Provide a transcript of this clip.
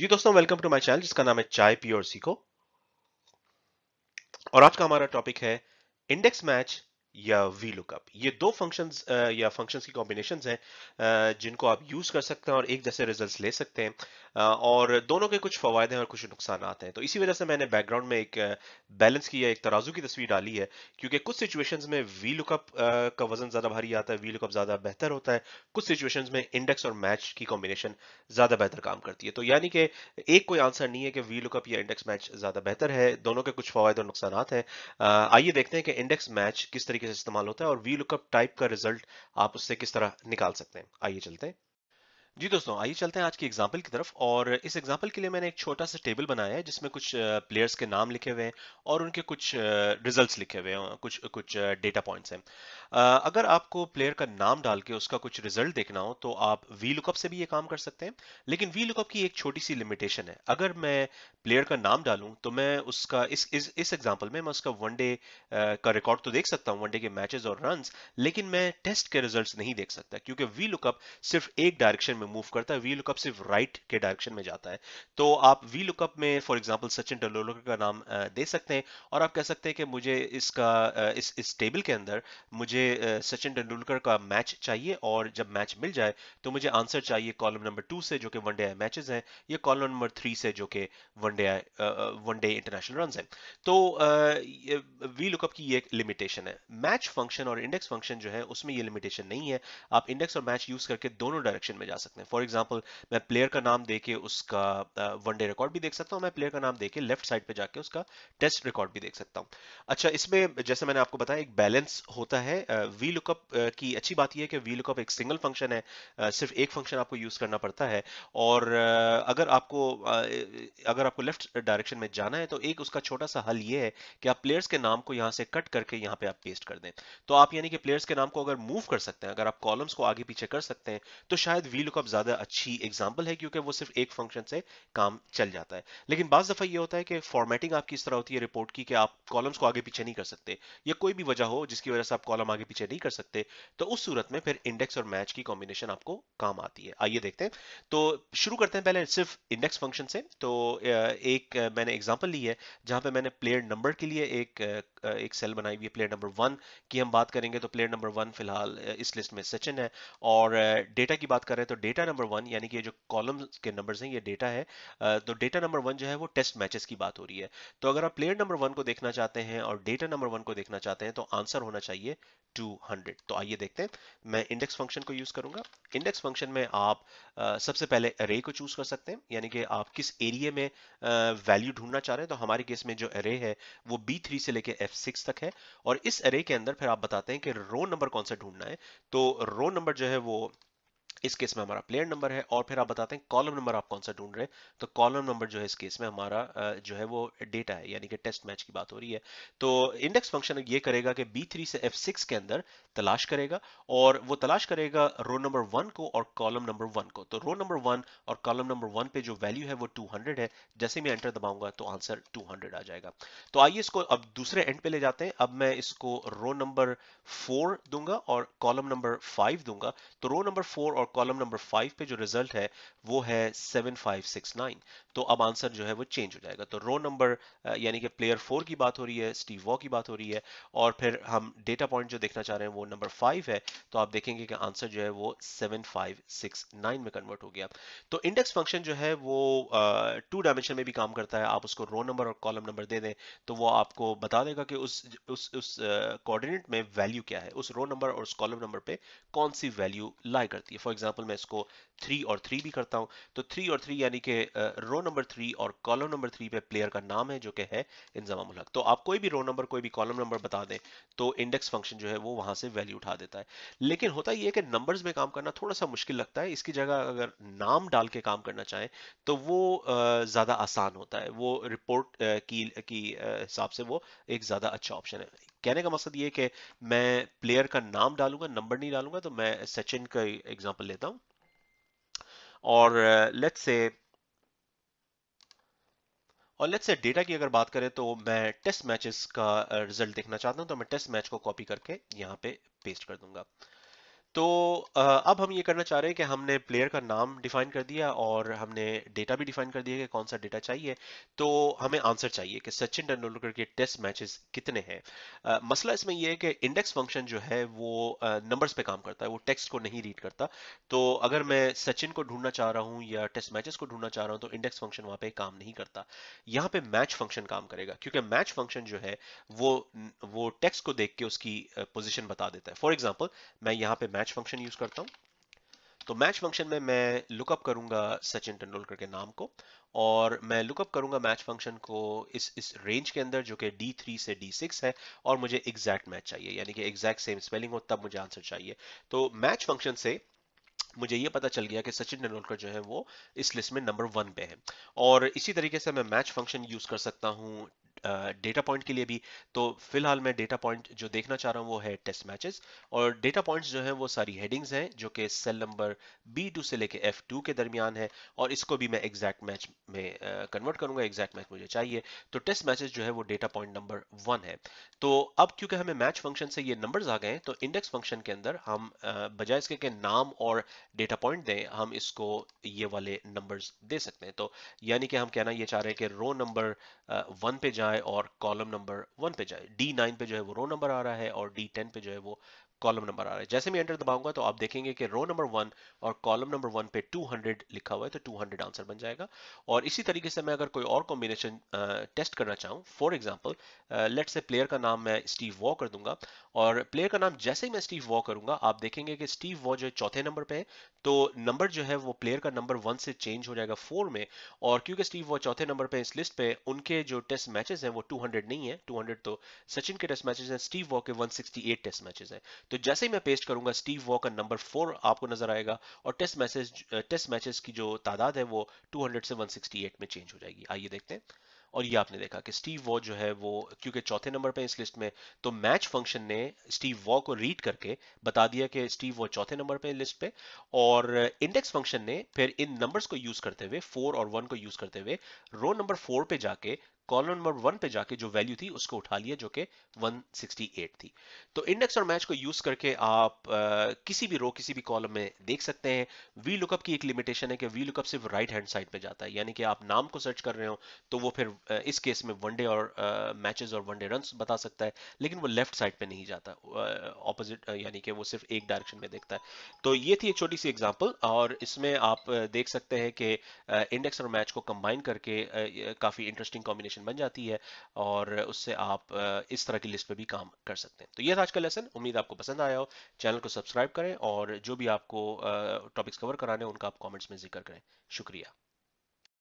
जी दोस्तों welcome to my channel जिसका नाम है चाय पी और सीखो और आज का हमारा टॉपिक है इंडेक्स मैच या वी लुकअप ये दो फंक्शंस या फंक्शंस की कॉम्बिनेशन हैं जिनको आप यूज कर सकते हैं और एक जैसे रिजल्ट्स ले सकते हैं और दोनों के कुछ फायदे हैं और कुछ नुकसान हैं तो इसी वजह से मैंने बैकग्राउंड में एक बैलेंस की या एक तराजू की तस्वीर डाली है क्योंकि कुछ सिचुएशन में वी लुकअप का वजन ज्यादा भारी आता है वी लुकअप ज्यादा बेहतर होता है कुछ सिचुएशन में इंडेक्स और मैच की कॉम्बिनेशन ज्यादा बेहतर काम करती है तो यानी कि एक कोई आंसर नहीं है कि वी लुकअप या इंडेक्स मैच ज्यादा बेहतर है दोनों के कुछ फवायद और नुकसान हैं आइए देखते हैं कि इंडेक्स मैच किस तरीके तरीके से इस्तेमाल होता है और वी लुकअप टाइप का रिजल्ट आप उससे किस तरह निकाल सकते हैं आइए चलते हैं जी दोस्तों आइए चलते हैं आज की एग्जाम्पल की तरफ और इस एग्जाम्पल के लिए मैंने एक छोटा सा टेबल बनाया है जिसमें कुछ प्लेयर्स के नाम लिखे हुए हैं और उनके कुछ रिजल्ट्स लिखे हुए हैं कुछ कुछ डेटा पॉइंट्स हैं अगर आपको प्लेयर का नाम डाल के उसका कुछ रिजल्ट देखना हो तो आप वी लुकअप से भी ये काम कर सकते हैं लेकिन वी लुकअप की एक छोटी सी लिमिटेशन है अगर मैं प्लेयर का नाम डालूँ तो मैं उसका इस इस एग्जाम्पल में मैं उसका वनडे का रिकॉर्ड तो देख सकता हूँ वनडे के मैचेज और रन लेकिन मैं टेस्ट के रिजल्ट नहीं देख सकता क्योंकि वी लुकअप सिर्फ एक डायरेक्शन में में मूव करता है वी लुकअप सिर्फ राइट के डायरेक्शन में जाता है तो आप वी लुकअप में फॉर एग्जाम्पल सचिन तेंदुलकर का नाम दे सकते हैं और आप कह सकते हैं कि मुझे इसका इस इस टेबल के अंदर मुझे सचिन तेंदुलकर का मैच चाहिए और जब मैच मिल जाए तो मुझे आंसर चाहिए कॉलम नंबर टू से जो कि वनडे आई मैचेज हैं या कॉलम नंबर थ्री से जो कि one day I one day international run है तो वी लुकअप की ये लिमिटेशन है मैच फंक्शन और इंडेक्स फंक्शन जो है उसमें ये लिमिटेशन नहीं है आप इंडेक्स और मैच यूज करके दोनों डायरेक्शन में जा सकते हैं सकते हैं फॉर एग्जाम्पल मैं प्लेयर का नाम देके उसका वनडे रिकॉर्ड भी देख सकता हूँ मैं प्लेयर का नाम देके लेफ्ट साइड पे जाके उसका टेस्ट रिकॉर्ड भी देख सकता हूँ अच्छा इसमें जैसे मैंने आपको बताया एक बैलेंस होता है वी uh, लुकअप uh, की अच्छी बात यह है कि वी लुकअप एक सिंगल फंक्शन है uh, सिर्फ एक फंक्शन आपको यूज करना पड़ता है और uh, अगर आपको uh, अगर आपको लेफ्ट डायरेक्शन में जाना है तो एक उसका छोटा सा हल ये है कि आप प्लेयर्स के नाम को यहाँ से कट करके यहाँ पे आप पेस्ट कर दें तो आप यानी कि प्लेयर्स के नाम को अगर मूव कर सकते हैं अगर आप कॉलम्स को आगे पीछे कर सकते हैं तो शायद वी लुकअप बहुत ज़्यादा अच्छी एग्जाम्पल है क्योंकि वो सिर्फ एक फंक्शन से काम चल जाता है लेकिन बज दफ़ा ये होता है कि फॉर्मेटिंग आपकी इस तरह होती है रिपोर्ट की कि आप कॉलम्स को आगे पीछे नहीं कर सकते या कोई भी वजह हो जिसकी वजह से आप कॉलम आगे पीछे नहीं कर सकते तो उस सूरत में फिर इंडेक्स और मैच की कॉम्बिनेशन आपको काम आती है आइए देखते हैं तो शुरू करते हैं पहले सिर्फ इंडेक्स फंक्शन से तो एक मैंने एग्जाम्पल ली है जहां पर मैंने प्लेयर नंबर के लिए एक एक सेल बनाई हुई है प्लेयर नंबर वन की हम बात करेंगे तो प्लेयर नंबर वन फिलहाल इस लिस्ट में सचिन है और डेटा की बात करें तो डेटा नंबर वन यानी कि जो कॉलम के नंबर्स हैं ये डेटा है तो डेटा नंबर वन जो है वो टेस्ट मैचेस की बात हो रही है तो अगर आप प्लेयर नंबर वन को देखना चाहते हैं और डेटा नंबर वन को देखना चाहते हैं तो आंसर होना चाहिए 200 तो आइए देखते हैं मैं इंडेक्स फंक्शन को यूज करूंगा इंडेक्स फंक्शन में आप आ, सबसे पहले अरे को चूज कर सकते हैं यानी कि आप किस एरिया में वैल्यू ढूंढना चाह रहे हैं तो हमारे केस में जो अरे है वो B3 से लेके F6 तक है और इस अरे के अंदर फिर आप बताते हैं कि रो नंबर कौन सा ढूंढना है तो रो नंबर जो है वो इस केस में हमारा प्लेयर नंबर है और फिर आप बताते हैं कॉलम नंबर आप कौन सा ढूंढ रहे हैं तो कॉलम नंबर जो है इस केस में हमारा जो है वो डेटा है यानी कि टेस्ट मैच की बात हो रही है तो इंडेक्स फंक्शन ये करेगा कि B3 से F6 के अंदर तलाश करेगा और वो तलाश करेगा रो नंबर वन को और कॉलम नंबर वन को तो रो नंबर वन और कॉलम नंबर वन पे जो वैल्यू है वो टू है जैसे मैं एंटर दबाऊंगा तो आंसर टू आ जाएगा तो आइए इसको अब दूसरे एंड पे ले जाते हैं अब मैं इसको रो नंबर फोर दूंगा और कॉलम नंबर फाइव दूंगा तो रो नंबर फोर और और कॉलम नंबर फाइव पे जो रिजल्ट है वो है सेवन फाइव सिक्स नाइन तो अब आंसर जो है वो चेंज हो जाएगा तो रो नंबर यानी कि प्लेयर फोर की बात हो रही है स्टीव वॉ की बात हो रही है और फिर हम डेटा पॉइंट जो देखना चाह रहे हैं वो नंबर फाइव है तो आप देखेंगे कि आंसर जो है वो सेवन फाइव सिक्स नाइन में कन्वर्ट हो गया तो इंडेक्स फंक्शन जो है वो टू डायमेंशन में भी काम करता है आप उसको रो नंबर और कॉलम नंबर दे दें तो वो आपको बता देगा कि उस उस उस कोऑर्डिनेट में वैल्यू क्या है उस रो नंबर और उस कॉलम नंबर पे कौन सी वैल्यू लाई करती है फॉर एग्जाम्पल मैं इसको थ्री और थ्री भी करता हूँ तो थ्री और थ्री यानी कि रो नंबर थ्री और कॉलम नंबर थ्री पे प्लेयर का नाम है जो कि है इंजाम उलहक तो आप कोई भी रो नंबर कोई भी कॉलम नंबर बता दें तो इंडेक्स फंक्शन जो है वो वहाँ से वैल्यू उठा देता है लेकिन होता यह है कि नंबर्स में काम करना थोड़ा सा मुश्किल लगता है इसकी जगह अगर नाम डाल के काम करना चाहें तो वो ज़्यादा आसान होता है वो रिपोर्ट की हिसाब से वो एक ज़्यादा अच्छा ऑप्शन है कहने का मकसद ये कि मैं प्लेयर का नाम डालूंगा नंबर नहीं डालूंगा तो मैं सचिन का एग्जाम्पल लेता हूं और लेट्स uh, से और लेट्स से डेटा की अगर बात करें तो मैं टेस्ट मैचेस का रिजल्ट uh, देखना चाहता हूं तो मैं टेस्ट मैच को कॉपी करके यहां पे पेस्ट कर दूंगा तो अब हम ये करना चाह रहे हैं कि हमने प्लेयर का नाम डिफाइन कर दिया और हमने डेटा भी डिफाइन कर दिया कि कौन सा डेटा चाहिए तो हमें आंसर चाहिए कि सचिन तेंदुलकर के टेस्ट मैचेस कितने हैं मसला इसमें यह है कि इंडेक्स फंक्शन जो है वो नंबर्स पे काम करता है वो टेक्स्ट को नहीं रीड करता तो अगर मैं सचिन को ढूंढना चाह रहा हूँ या टेस्ट मैचेस को ढूंढना चाह रहा हूँ तो इंडेक्स फंक्शन वहाँ पे काम नहीं करता यहाँ पे मैच फंक्शन काम करेगा क्योंकि मैच फंक्शन जो है वो वो टेक्स्ट को देख के उसकी पोजिशन बता देता है फॉर एग्जाम्पल मैं यहाँ पे मैच मैच फंक्शन यूज करता हूँ तो मैच फंक्शन में मैं लुकअप करूंगा सचिन तेंदुलकर के नाम को और मैं लुकअप करूंगा मैच फंक्शन को इस इस रेंज के अंदर जो कि D3 से D6 है और मुझे एग्जैक्ट मैच चाहिए यानी कि एग्जैक्ट सेम स्पेलिंग हो तब मुझे आंसर चाहिए तो मैच फंक्शन से मुझे ये पता चल गया कि सचिन तेंदुलकर जो है वो इस लिस्ट में नंबर वन पे है और इसी तरीके से मैं मैच फंक्शन यूज कर सकता हूँ डेटा पॉइंट के लिए भी तो फिलहाल मैं डेटा पॉइंट जो देखना चाह रहा हूँ वो है टेस्ट मैचेस और डेटा पॉइंट्स जो है वो सारी हेडिंग्स हैं जो कि सेल नंबर बी टू से लेके एफ टू के दरमियान है और इसको भी मैं एग्जैक्ट मैच में कन्वर्ट करूंगा एग्जैक्ट मैच मुझे चाहिए तो टेस्ट मैचेस जो है वो डेटा पॉइंट नंबर वन है तो अब क्योंकि हमें मैच फंक्शन से ये नंबर आ गए तो इंडेक्स फंक्शन के अंदर हम बजाय इसके के नाम और डेटा पॉइंट दें हम इसको ये वाले नंबर दे सकते हैं तो यानी कि हम कहना ये चाह रहे हैं कि रो नंबर वन पे जाए जाए और कॉलम नंबर वन पे जाए डी नाइन पे जो है वो रो नंबर आ रहा है और डी टेन पे जो है वो कॉलम नंबर आ रहा है जैसे मैं एंटर दबाऊंगा तो आप देखेंगे कि रो नंबर वन और कॉलम नंबर वन पे 200 लिखा हुआ है तो 200 आंसर बन जाएगा और इसी तरीके से मैं अगर कोई और कॉम्बिनेशन टेस्ट करना चाहूँ for example let say player का नाम मैं स्टीव वॉ कर दूंगा और प्लेयर का नाम जैसे ही मैं स्टीव वॉ करूंगा आप देखेंगे कि स्टीव वॉ जो है चौथे नंबर पे है तो नंबर जो है वो प्लेयर का नंबर वन से चेंज हो जाएगा फोर में और क्योंकि स्टीव वो चौथे नंबर पे इस लिस्ट पे उनके जो टेस्ट मैचेस हैं वो 200 नहीं है 200 तो सचिन के टेस्ट मैचेस हैं स्टीव वॉ के 168 टेस्ट मैचेस हैं तो जैसे ही मैं पेस्ट करूंगा स्टीव वॉ का नंबर फोर आपको नजर आएगा और टेस्ट मैसेज टेस्ट मैचेस की जो तादाद है वो टू से वन में चेंज हो जाएगी आइए देखते हैं और ये आपने देखा कि स्टीव वॉ जो है वो क्योंकि चौथे नंबर पे इस लिस्ट में तो मैच फंक्शन ने स्टीव वॉ को रीड करके बता दिया कि स्टीव वॉ चौथे नंबर पे लिस्ट पे और इंडेक्स फंक्शन ने फिर इन नंबर्स को यूज करते हुए फोर और वन को यूज करते हुए रो नंबर फोर पे जाके कॉलम नंबर वन पे जाके जो वैल्यू थी उसको उठा लिया जो कि 168 थी तो इंडेक्स और मैच को यूज करके आप आ, किसी भी रो किसी भी कॉलम में देख सकते हैं वी लुकअप की एक लिमिटेशन है कि वी लुकअप सिर्फ राइट हैंड साइड पे जाता है यानी कि आप नाम को सर्च कर रहे हो तो वो फिर इस केस में वनडे और मैचेस और वनडे रन बता सकता है लेकिन वो लेफ्ट साइड पर नहीं जाता ऑपोजिट यानी कि वो सिर्फ एक डायरेक्शन में देखता है तो ये थी एक छोटी सी एग्जाम्पल और इसमें आप देख सकते हैं कि इंडेक्स और मैच को कंबाइन करके काफी इंटरेस्टिंग कॉम्बिनेशन एप्लीकेशन बन जाती है और उससे आप इस तरह की लिस्ट पर भी काम कर सकते हैं तो ये था आज का लेसन उम्मीद आपको पसंद आया हो चैनल को सब्सक्राइब करें और जो भी आपको टॉपिक्स कवर कराने उनका आप कॉमेंट्स में जिक्र करें शुक्रिया